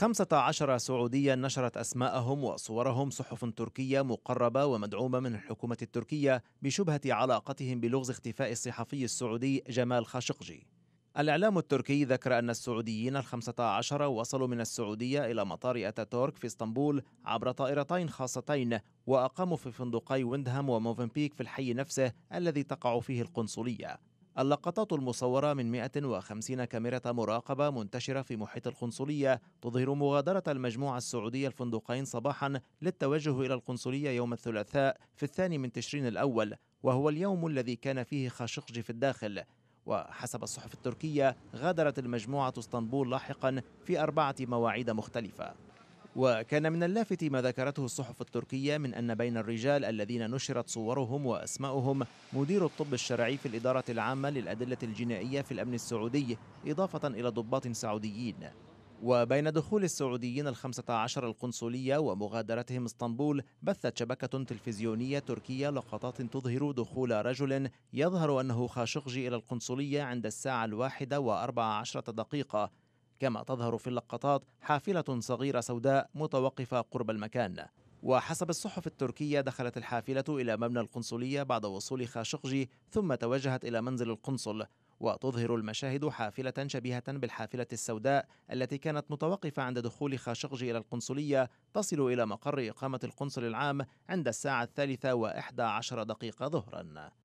15 سعوديا نشرت أسماءهم وصورهم صحف تركية مقربة ومدعومة من الحكومة التركية بشبهة علاقتهم بلغز اختفاء الصحفي السعودي جمال خاشقجي الإعلام التركي ذكر أن السعوديين الخمسة عشر وصلوا من السعودية إلى مطار أتاتورك في اسطنبول عبر طائرتين خاصتين وأقاموا في فندقي ويندهام وموفنبيك في الحي نفسه الذي تقع فيه القنصلية اللقطات المصورة من 150 كاميرا مراقبة منتشرة في محيط القنصلية تظهر مغادرة المجموعة السعودية الفندقين صباحا للتوجه إلى القنصلية يوم الثلاثاء في الثاني من تشرين الأول وهو اليوم الذي كان فيه خاشقجي في الداخل وحسب الصحف التركية غادرت المجموعة اسطنبول لاحقا في أربعة مواعيد مختلفة وكان من اللافت ما ذكرته الصحف التركية من أن بين الرجال الذين نشرت صورهم وأسماؤهم مدير الطب الشرعي في الإدارة العامة للأدلة الجنائية في الأمن السعودي إضافة إلى ضباط سعوديين وبين دخول السعوديين الخمسة عشر القنصلية ومغادرتهم اسطنبول بثت شبكة تلفزيونية تركية لقطات تظهر دخول رجل يظهر أنه خاشقجي إلى القنصلية عند الساعة الواحدة وأربع عشرة دقيقة كما تظهر في اللقطات حافلة صغيرة سوداء متوقفة قرب المكان وحسب الصحف التركية دخلت الحافلة إلى مبنى القنصلية بعد وصول خاشقجي ثم توجهت إلى منزل القنصل وتظهر المشاهد حافلة شبيهة بالحافلة السوداء التي كانت متوقفة عند دخول خاشقجي إلى القنصلية تصل إلى مقر إقامة القنصل العام عند الساعة الثالثة وإحدى عشر دقيقة ظهراً